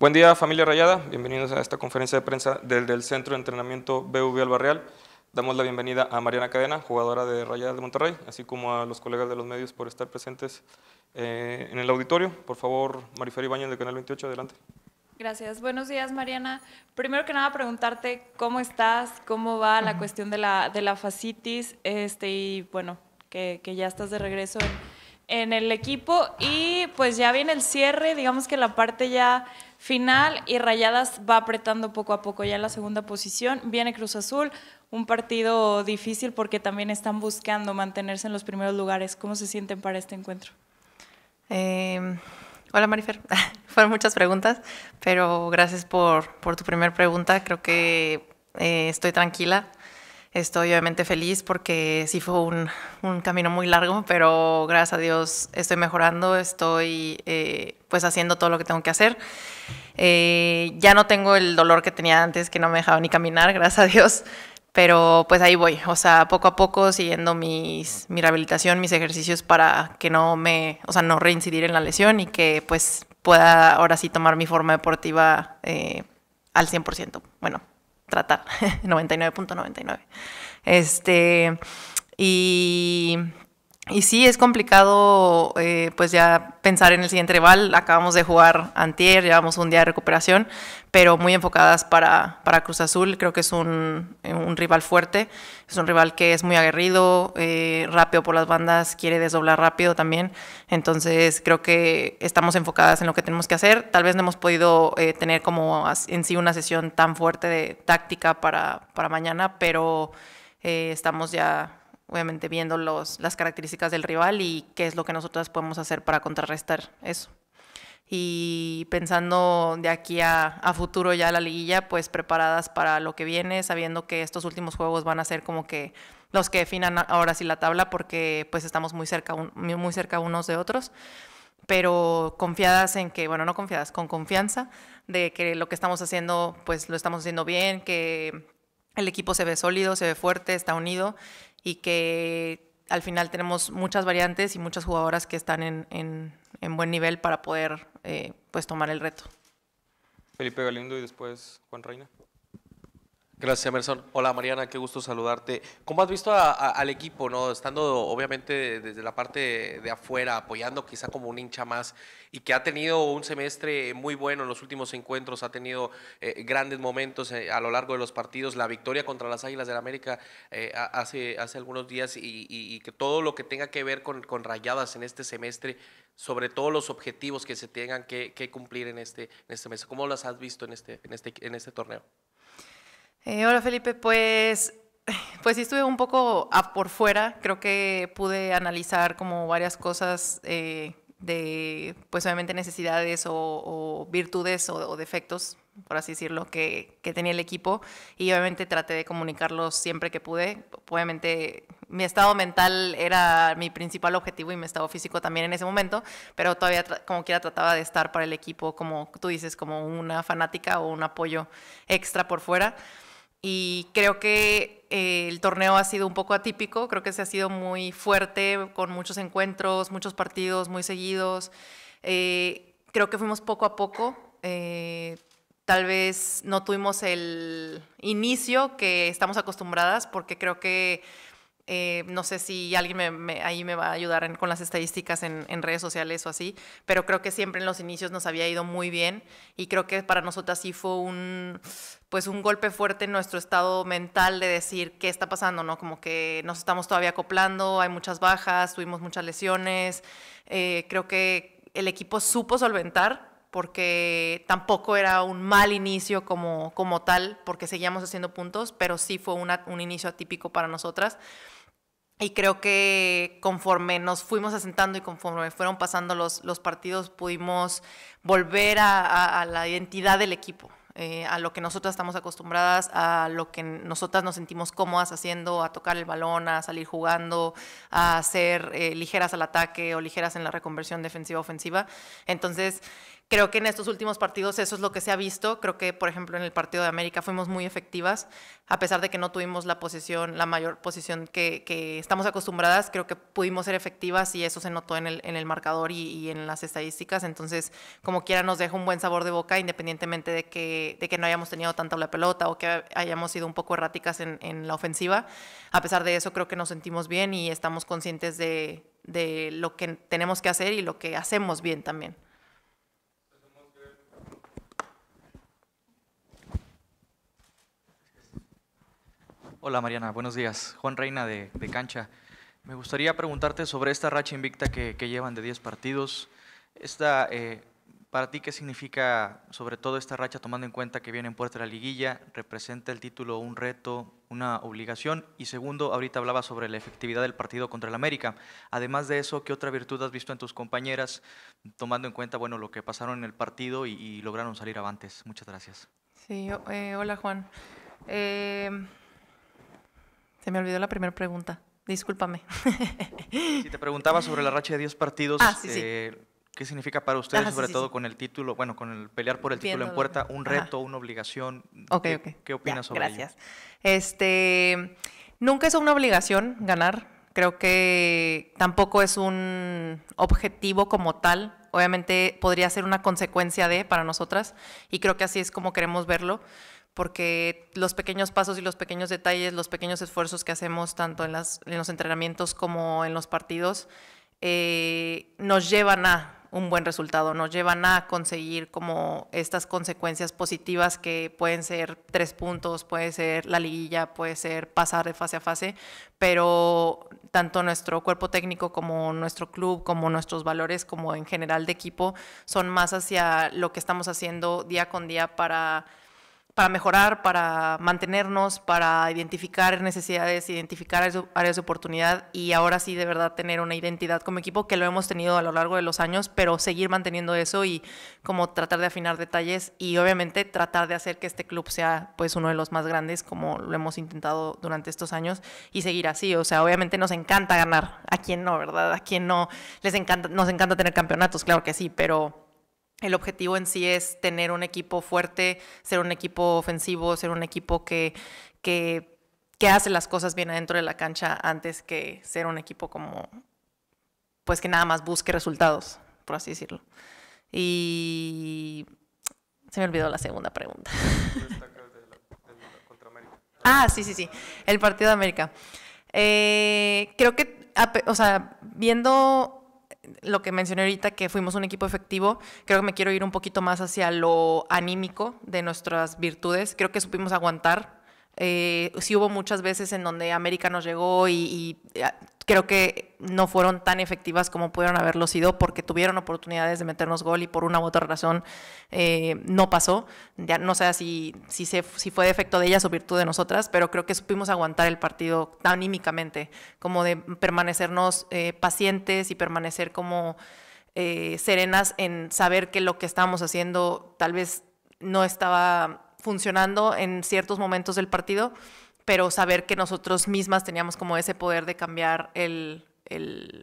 Buen día, familia Rayada. Bienvenidos a esta conferencia de prensa del Centro de Entrenamiento BV Albarreal. Damos la bienvenida a Mariana Cadena, jugadora de Rayadas de Monterrey, así como a los colegas de los medios por estar presentes eh, en el auditorio. Por favor, Marifer Ibañez de Canal 28, adelante. Gracias. Buenos días, Mariana. Primero que nada, preguntarte cómo estás, cómo va la cuestión de la, de la facitis, este, y bueno, que, que ya estás de regreso en, en el equipo. Y pues ya viene el cierre, digamos que la parte ya final y Rayadas va apretando poco a poco ya en la segunda posición. Viene Cruz Azul, un partido difícil porque también están buscando mantenerse en los primeros lugares. ¿Cómo se sienten para este encuentro? Em, hola Marifer, fueron muchas preguntas, pero gracias por, tu primera pregunta. Creo que eh, estoy tranquila Estoy obviamente feliz porque sí fue un, un, camino muy largo, pero gracias a Dios estoy mejorando, estoy eh, pues haciendo todo lo que tengo que hacer. Eh, ya no tengo el dolor que tenía antes, que no me dejaba ni caminar, gracias a Dios, pero pues ahí voy, o sea, poco a poco siguiendo mis, mi rehabilitación, mis ejercicios para que no me, o sea, no reincidir en la lesión y que pues pueda ahora sí tomar mi forma deportiva eh, al 100%. Bueno, tratar, 99.99. Este, y y sí, es complicado eh, pues ya pensar en el siguiente rival. Acabamos de jugar antier, llevamos un día de recuperación, pero muy enfocadas para, para Cruz Azul. Creo que es un, un, rival fuerte, es un rival que es muy aguerrido, eh, rápido por las bandas, quiere desdoblar rápido también. Entonces creo que estamos enfocadas en lo que tenemos que hacer. Tal vez no hemos podido eh, tener como en sí una sesión tan fuerte de táctica para, para mañana, pero estamos ya obviamente viendo los, las características del rival y qué es lo que nosotras podemos hacer para contrarrestar eso. Y pensando de aquí a, a futuro ya la liguilla, pues preparadas para lo que viene, sabiendo que estos últimos juegos van a ser como que los que definan ahora sí la tabla porque pues estamos muy cerca, muy cerca unos de otros, pero confiadas en que, bueno, no confiadas, con confianza de que lo que estamos haciendo pues lo estamos haciendo bien, que el equipo se ve sólido, se ve fuerte, está unido y que al final tenemos muchas variantes y muchas jugadoras que están en, buen nivel para poder eh, pues tomar el reto. Felipe Galindo y después Juan Reina. Gracias, Emerson. Hola, Mariana, qué gusto saludarte. ¿Cómo has visto al equipo, no? estando obviamente desde la parte de afuera, apoyando quizá como un hincha más, y que ha tenido un semestre muy bueno en los últimos encuentros, ha tenido eh, grandes momentos eh, a lo largo de los partidos, la victoria contra las Águilas del América eh, hace, hace algunos días, y, que todo lo que tenga que ver con, con, rayadas en este semestre, sobre todo los objetivos que se tengan que, cumplir en este, en este mes. ¿Cómo las has visto en este, en este, en este torneo? Eh, hola Felipe, pues, pues sí estuve un poco a por fuera, creo que pude analizar como varias cosas eh, de, pues obviamente necesidades o, virtudes o, o, defectos, por así decirlo, que, que, tenía el equipo y obviamente traté de comunicarlos siempre que pude. Obviamente mi estado mental era mi principal objetivo y mi estado físico también en ese momento, pero todavía como quiera trataba de estar para el equipo, como tú dices, como una fanática o un apoyo extra por fuera y creo que eh, el torneo ha sido un poco atípico, creo que se ha sido muy fuerte, con muchos encuentros, muchos partidos muy seguidos. Eh, creo que fuimos poco a poco, eh, tal vez no tuvimos el inicio que estamos acostumbradas, porque creo que... no sé si alguien me, ahí me va a ayudar con las estadísticas en, en, redes sociales o así, pero creo que siempre en los inicios nos había ido muy bien y creo que para nosotras sí fue un, pues un golpe fuerte en nuestro estado mental de decir qué está pasando, ¿no? Como que nos estamos todavía acoplando, hay muchas bajas, tuvimos muchas lesiones. Eh, creo que el equipo supo solventar porque tampoco era un mal inicio como, como tal, porque seguíamos haciendo puntos, pero sí fue una, un inicio atípico para nosotras. Y creo que conforme nos fuimos asentando y conforme fueron pasando los, los partidos, pudimos volver a la identidad del equipo. Eh, a lo que nosotras estamos acostumbradas, a lo que nosotras nos sentimos cómodas haciendo, a tocar el balón, a salir jugando, a ser eh, ligeras al ataque o ligeras en la reconversión defensiva-ofensiva. Entonces, Creo que en estos últimos partidos eso es lo que se ha visto. Creo que, por ejemplo, en el partido de América fuimos muy efectivas, a pesar de que no tuvimos la posición, la mayor posición que, estamos acostumbradas. Creo que pudimos ser efectivas y eso se notó en el, en el marcador y, en las estadísticas. Entonces, como quiera, nos deja un buen sabor de boca, independientemente de que, no hayamos tenido tanta la pelota o que hayamos sido un poco erráticas en, la ofensiva. A pesar de eso, creo que nos sentimos bien y estamos conscientes de lo que tenemos que hacer y lo que hacemos bien también. Hola Mariana, buenos días. Juan Reina de, Cancha. Me gustaría preguntarte sobre esta racha invicta que, llevan de 10 partidos. Esta, eh, ¿Para ti qué significa, sobre todo esta racha, tomando en cuenta que viene en puerta la liguilla? ¿Representa el título un reto, una obligación? Y segundo, ahorita hablaba sobre la efectividad del partido contra el América. Además de eso, ¿qué otra virtud has visto en tus compañeras, tomando en cuenta bueno, lo que pasaron en el partido y, lograron salir avantes? Muchas gracias. Sí, eh, hola Juan. Eh, se me olvidó la primera pregunta. Discúlpame. Si te preguntaba sobre la racha de 10 partidos, ah, eh, ¿qué significa para ustedes, sobre todo con el título, bueno, con el pelear por el título en puerta, un reto, una obligación? ¿Qué, ¿qué opinas sobre gracias. Gracias. Este, nunca es una obligación ganar. Creo que tampoco es un objetivo como tal. Obviamente podría ser una consecuencia de para nosotras y creo que así es como queremos verlo porque los pequeños pasos y los pequeños detalles, los pequeños esfuerzos que hacemos tanto en, las, los entrenamientos como en los partidos, eh, nos llevan a un buen resultado, nos llevan a conseguir como estas consecuencias positivas que pueden ser tres puntos, puede ser la liguilla, puede ser pasar de fase a fase, pero tanto nuestro cuerpo técnico como nuestro club, como nuestros valores, como en general de equipo, son más hacia lo que estamos haciendo día con día para para mejorar, para mantenernos, para identificar necesidades, identificar áreas de oportunidad y ahora sí de verdad tener una identidad como equipo que lo hemos tenido a lo largo de los años, pero seguir manteniendo eso y como tratar de afinar detalles y obviamente tratar de hacer que este club sea pues uno de los más grandes como lo hemos intentado durante estos años y seguir así, o sea, obviamente nos encanta ganar, a quien no, ¿verdad? A quien no les encanta nos encanta tener campeonatos, claro que sí, pero el objetivo en sí es tener un equipo fuerte, ser un equipo ofensivo, ser un equipo que, que, hace las cosas bien adentro de la cancha antes que ser un equipo como, pues que nada más busque resultados, por así decirlo. Y se me olvidó la segunda pregunta. ah, sí, sí, sí, el partido de América. Eh, creo que, o sea, viendo lo que mencioné ahorita, que fuimos un equipo efectivo, creo que me quiero ir un poquito más hacia lo anímico de nuestras virtudes. Creo que supimos aguantar eh, sí hubo muchas veces en donde América nos llegó y, eh, creo que no fueron tan efectivas como pudieron haberlo sido porque tuvieron oportunidades de meternos gol y por una u otra razón eh, no pasó. no sé si, si, se, si fue defecto de ellas o virtud de nosotras, pero creo que supimos aguantar el partido anímicamente, como de permanecernos eh, pacientes y permanecer como serenas en saber que lo que estábamos haciendo tal vez no estaba funcionando en ciertos momentos del partido, pero saber que nosotros mismas teníamos como ese poder de cambiar el,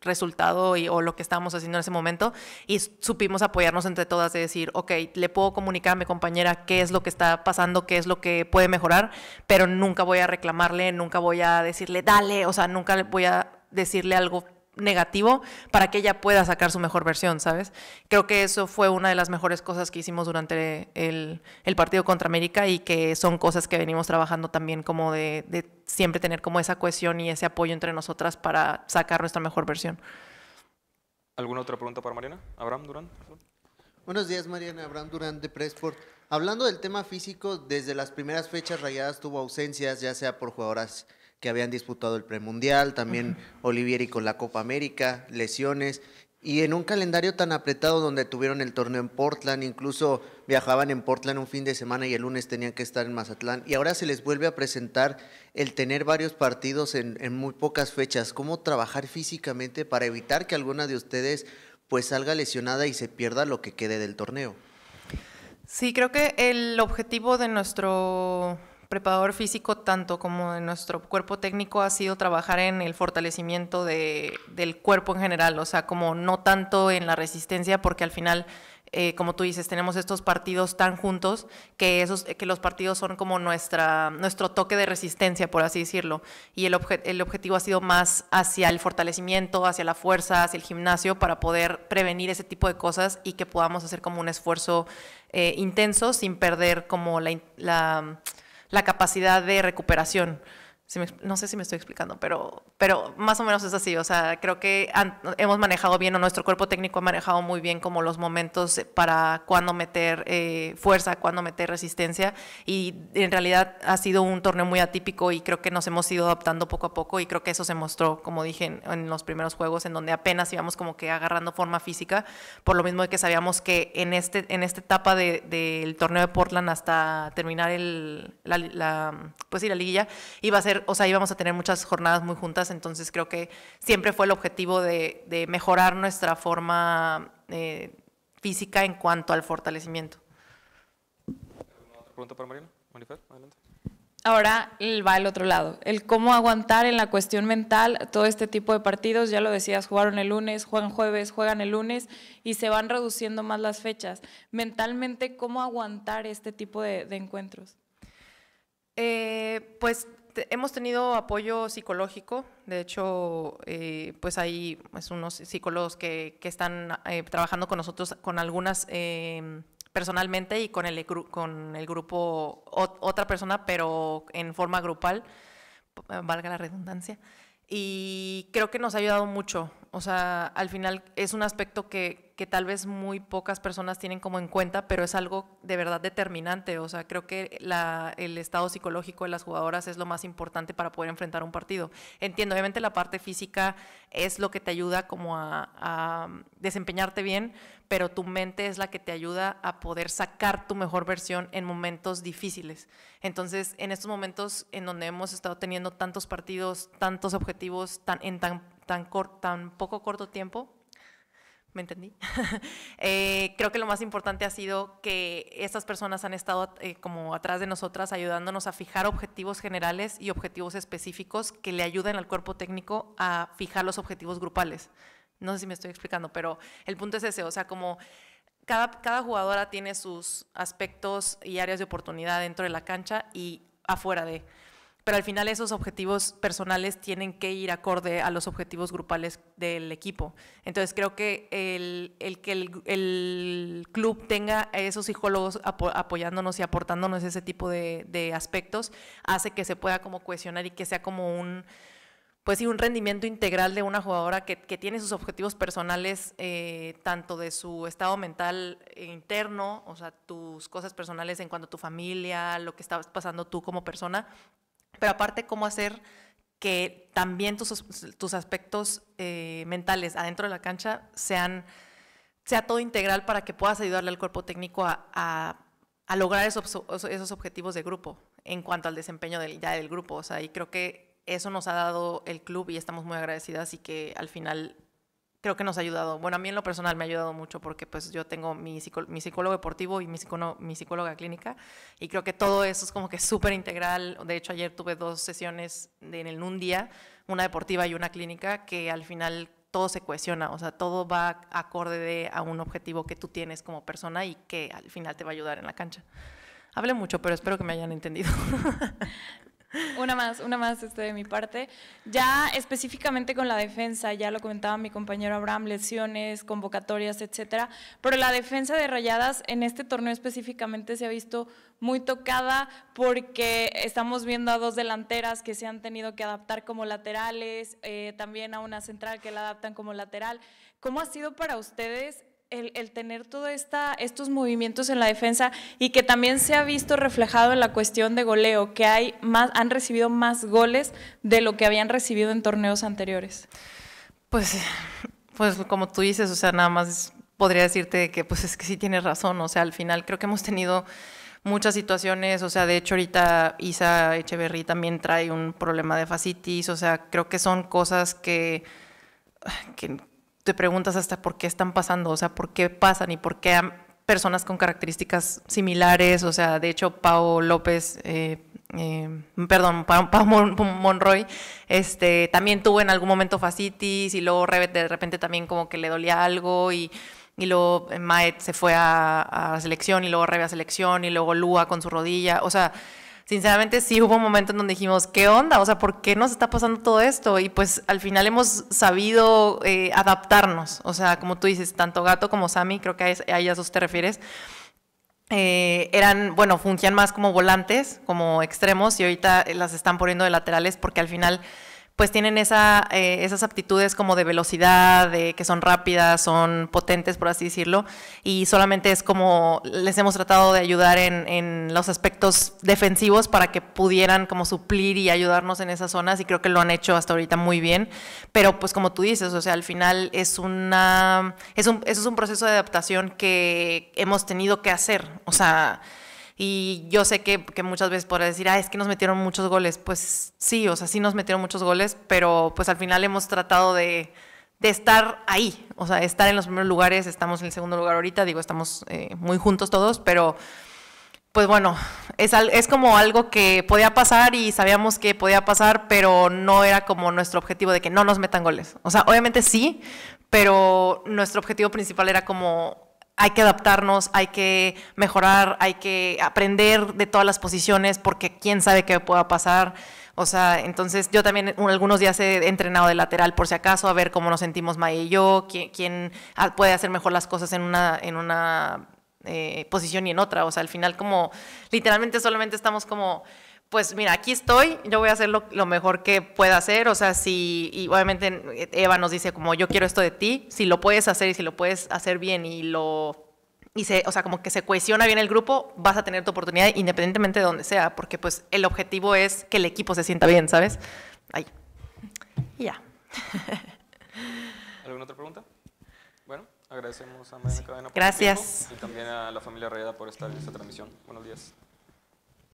resultado y, o lo que estábamos haciendo en ese momento y supimos apoyarnos entre todas de decir, ok, le puedo comunicar a mi compañera qué es lo que está pasando, qué es lo que puede mejorar, pero nunca voy a reclamarle, nunca voy a decirle, dale, o sea, nunca voy a decirle algo negativo para que ella pueda sacar su mejor versión, ¿sabes? Creo que eso fue una de las mejores cosas que hicimos durante el, partido contra América y que son cosas que venimos trabajando también como de, de, siempre tener como esa cohesión y ese apoyo entre nosotras para sacar nuestra mejor versión. ¿Alguna otra pregunta para Mariana? Abraham Durán. Buenos días, Mariana. Abraham Durán de Pressport. Hablando del tema físico, desde las primeras fechas Rayadas tuvo ausencias, ya sea por jugadoras que habían disputado el premundial, también Olivieri con la Copa América, lesiones. Y en un calendario tan apretado donde tuvieron el torneo en Portland, incluso viajaban en Portland un fin de semana y el lunes tenían que estar en Mazatlán. Y ahora se les vuelve a presentar el tener varios partidos en, muy pocas fechas. ¿Cómo trabajar físicamente para evitar que alguna de ustedes pues salga lesionada y se pierda lo que quede del torneo? Sí, creo que el objetivo de nuestro preparador físico, tanto como de nuestro cuerpo técnico, ha sido trabajar en el fortalecimiento del cuerpo en general, o sea, como no tanto en la resistencia, porque al final eh, como tú dices, tenemos estos partidos tan juntos que, esos, que los partidos son como nuestra, nuestro toque de resistencia, por así decirlo. Y el, el objetivo ha sido más hacia el fortalecimiento, hacia la fuerza, hacia el gimnasio, para poder prevenir ese tipo de cosas y que podamos hacer como un esfuerzo eh, intenso sin perder como la la capacidad de recuperación no sé si me estoy explicando, pero, pero más o menos es así. O sea, creo que hemos manejado bien o nuestro cuerpo técnico ha manejado muy bien como los momentos para cuándo meter eh, fuerza, cuándo meter resistencia. Y en realidad ha sido un torneo muy atípico y creo que nos hemos ido adaptando poco a poco y creo que eso se mostró, como dije, en, los primeros juegos en donde apenas íbamos como que agarrando forma física, por lo mismo de que sabíamos que en, este, en esta etapa del de, torneo de Portland hasta terminar el, la, la, pues sí, la liguilla iba a ser o sea, íbamos a tener muchas jornadas muy juntas, entonces creo que siempre fue el objetivo de, mejorar nuestra forma eh, física en cuanto al fortalecimiento. ¿Alguna otra pregunta para Mariana? adelante. Ahora va el otro lado, el cómo aguantar en la cuestión mental todo este tipo de partidos, ya lo decías, jugaron el lunes, juegan jueves, juegan el lunes y se van reduciendo más las fechas. Mentalmente, ¿cómo aguantar este tipo de, encuentros? Eh, pues hemos tenido apoyo psicológico, de hecho, eh, pues hay pues, unos psicólogos que, están eh, trabajando con nosotros con algunas em, personalmente y con el, con el grupo otra persona, pero en forma grupal, valga la redundancia. Y creo que nos ha ayudado mucho o sea, al final es un aspecto que, tal vez muy pocas personas tienen como en cuenta, pero es algo de verdad determinante. O sea, creo que el estado psicológico de las jugadoras es lo más importante para poder enfrentar un partido. Entiendo, obviamente la parte física es lo que te ayuda como a, um, desempeñarte bien, pero tu mente es la que te ayuda a poder sacar tu mejor versión en momentos difíciles. Entonces, en estos momentos en donde hemos estado teniendo tantos partidos, tantos objetivos en tan tan, tan poco corto tiempo. ¿Me entendí? Eh, creo que lo más importante ha sido que estas personas han estado eh, como atrás de nosotras ayudándonos a fijar objetivos generales y objetivos específicos que le ayuden al cuerpo técnico a fijar los objetivos grupales. No sé si me estoy explicando, pero el punto es ese, o sea, como cada, cada jugadora tiene sus aspectos y áreas de oportunidad dentro de la cancha y afuera de pero al final esos objetivos personales tienen que ir acorde a los objetivos grupales del equipo. Entonces creo que el, el que el, el, club tenga esos psicólogos apoyándonos y aportándonos ese tipo de, aspectos hace que se pueda como cohesionar y que sea como un pues sí, un rendimiento integral de una jugadora que, que tiene sus objetivos personales, eh, tanto de su estado mental interno, o sea, tus cosas personales en cuanto a tu familia, lo que estás pasando tú como persona, pero aparte cómo hacer que también tus, tus aspectos eh, mentales adentro de la cancha sean, sea todo integral para que puedas ayudarle al cuerpo técnico a, a, a lograr esos, esos, objetivos de grupo en cuanto al desempeño del, ya del grupo. O sea, y creo que eso nos ha dado el club y estamos muy agradecidas y que al final creo que nos ha ayudado. Bueno, a mí en lo personal me ha ayudado mucho porque pues yo tengo mi, mi psicólogo deportivo y mi, mi psicóloga clínica y creo que todo eso es como que súper integral. De hecho, ayer tuve dos sesiones en en un día, una deportiva y una clínica, que al final todo se cohesiona, o sea, todo va acorde de, a un objetivo que tú tienes como persona y que al final te va a ayudar en la cancha. Hablé mucho, pero espero que me hayan entendido. una más, una más este, de mi parte. Ya específicamente con la defensa, ya lo comentaba mi compañero Abraham, lesiones, convocatorias, etcétera. Pero la defensa de Rayadas en este torneo específicamente se ha visto muy tocada porque estamos viendo a dos delanteras que se han tenido que adaptar como laterales, eh, también a una central que la adaptan como lateral. ¿Cómo ha sido para ustedes el, tener todos estos movimientos en la defensa y que también se ha visto reflejado en la cuestión de goleo, que hay más, han recibido más goles de lo que habían recibido en torneos anteriores. Pues, pues como tú dices, o sea, nada más podría decirte que pues es que sí tienes razón, o sea, al final creo que hemos tenido muchas situaciones, o sea, de hecho ahorita Isa Echeverry también trae un problema de fascitis, o sea, creo que son cosas que te preguntas hasta por qué están pasando, o sea, por qué pasan y por qué personas con características similares, o sea, de hecho, Pau López, eh, eh, perdón, Pau, Monroy, este, también tuvo en algún momento facitis y luego de repente también como que le dolía algo y luego eh, Maet se fue a, a, selección y luego Rebe a selección y luego Lua con su rodilla. O sea, sinceramente sí hubo un momento en donde dijimos, ¿qué onda? O sea, ¿por qué nos está pasando todo esto? Y pues al final hemos sabido eh, adaptarnos. O sea, como tú dices, tanto Gato como Sammy, creo que a, a ellas te refieres. Eh, eran, bueno, fungían más como volantes, como extremos, y ahorita eh, las están poniendo de laterales porque al final pues tienen eh, esas aptitudes como de velocidad, de que son rápidas, son potentes, por así decirlo, y solamente es como les hemos tratado de ayudar en, los aspectos defensivos para que pudieran como suplir y ayudarnos en esas zonas, y creo que lo han hecho hasta ahorita muy bien, pero pues como tú dices, o sea, al final es un, es un proceso de adaptación que hemos tenido que hacer, o sea... Y yo sé que, muchas veces podrás decir, ah, es que nos metieron muchos goles. Pues sí, o sea, sí nos metieron muchos goles, pero pues al final hemos tratado de, estar ahí, o sea, estar en los primeros lugares, estamos en el segundo lugar ahorita, digo, estamos eh, muy juntos todos, pero pues bueno, es, es como algo que podía pasar y sabíamos que podía pasar, pero no era como nuestro objetivo de que no nos metan goles. O sea, obviamente sí, pero nuestro objetivo principal era como hay que adaptarnos, hay que mejorar, hay que aprender de todas las posiciones porque quién sabe qué pueda pasar. O sea, entonces yo también algunos días he entrenado de lateral por si acaso, a ver cómo nos sentimos May y yo, quién, puede hacer mejor las cosas en una, en una eh, posición y en otra. O sea, al final como literalmente solamente estamos como pues mira, aquí estoy, yo voy a hacer lo, mejor que pueda hacer, o sea, si, y obviamente Eva nos dice como yo quiero esto de ti, si lo puedes hacer y si lo puedes hacer bien y lo, y se, o sea, como que se cohesiona bien el grupo, vas a tener tu oportunidad independientemente de donde sea, porque pues el objetivo es que el equipo se sienta bien, ¿sabes? Ahí. ya. ¿Alguna otra pregunta? Bueno, agradecemos a Mariana por Gracias. y también a la familia Reyada por estar en esta transmisión. Buenos días.